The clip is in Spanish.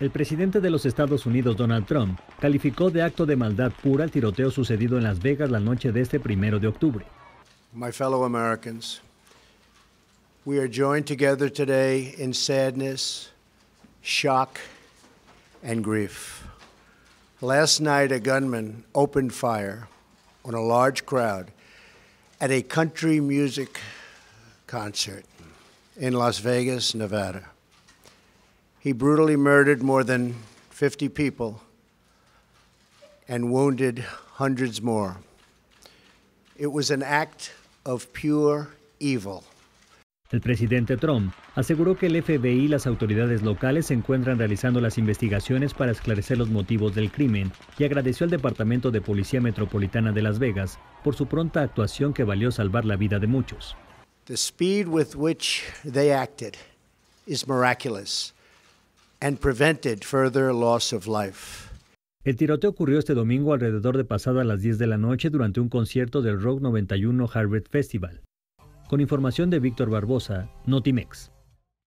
El presidente de los Estados Unidos, Donald Trump, calificó de acto de maldad pura el tiroteo sucedido en Las Vegas la noche de este primero de octubre. My fellow Americans, we are joined together today in sadness, shock, and grief. Last night, a gunman opened fire on a large crowd at a country music concert in Las Vegas, Nevada. 50 El presidente Trump aseguró que el FBI y las autoridades locales se encuentran realizando las investigaciones para esclarecer los motivos del crimen y agradeció al Departamento de Policía Metropolitana de Las Vegas por su pronta actuación que valió salvar la vida de muchos. The speed with which they acted is miraculous and prevented further loss of life. El tiroteo ocurrió este domingo alrededor de a las 10 de la noche durante un concierto del Rock 91 Harvard Festival. Con información de Víctor Barbosa, Notimex.